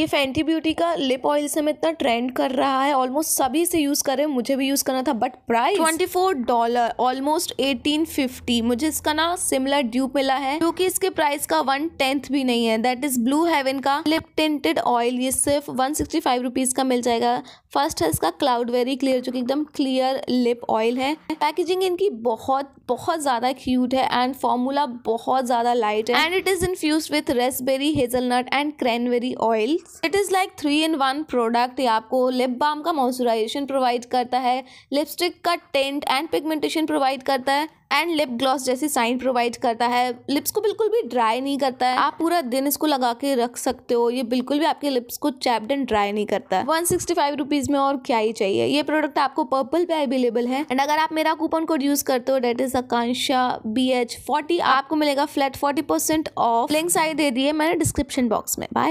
ये Fenty Beauty का lip oil से मैं इतना ट्रेंड कर रहा है ऑलमोस्ट सभी से यूज़ हैं मुझे भी यूज़ करना था बट प्राइस 24 डॉलर ऑलमोस्ट 1850 मुझे इसका ना सिमिलर ड्यूप मिला है क्योंकि इसके प्राइस का वन टेंथ भी नहीं है दैट इज ब्लू हेवन का लिप टेंटेड ऑयल ये सिर्फ वन सिक्सटी का मिल जाएगा फर्स्ट है इसका क्लाउड वेरी क्लियर जो कि एकदम क्लियर लिप ऑयल है पैकेजिंग इनकी बहुत बहुत ज़्यादा क्यूट है एंड फॉर्मूला बहुत ज़्यादा लाइट है and it is infuse with raspberry hazelnut and cranberry oil products it is like three in one product ये आपको लिप बाम का मॉइस्चराइजेशन प्रोवाइड करता है लिपस्टिक का टेंट एंड पिगमेंटेशन प्रोवाइड करता है एंड लिप ग्लॉस जैसी साइन प्रोवाइड करता है लिप्स को बिल्कुल भी ड्राई नहीं करता है आप पूरा दिन इसको लगा के रख सकते हो ये बिल्कुल भी आपके लिप्स को चैप्ड एंड ड्राई नहीं करता है वन सिक्सटी फाइव रुपीज़ में और क्या ही चाहिए ये प्रोडक्ट आपको पर्पल पे अवेलेबल है एंड अगर आप मेरा कूपन कोड यूज करते हो that is Akanksha B H forty आपको मिलेगा flat forty percent off link आई दे दिए मैंने डिस्क्रिप्शन बॉक्स में बाय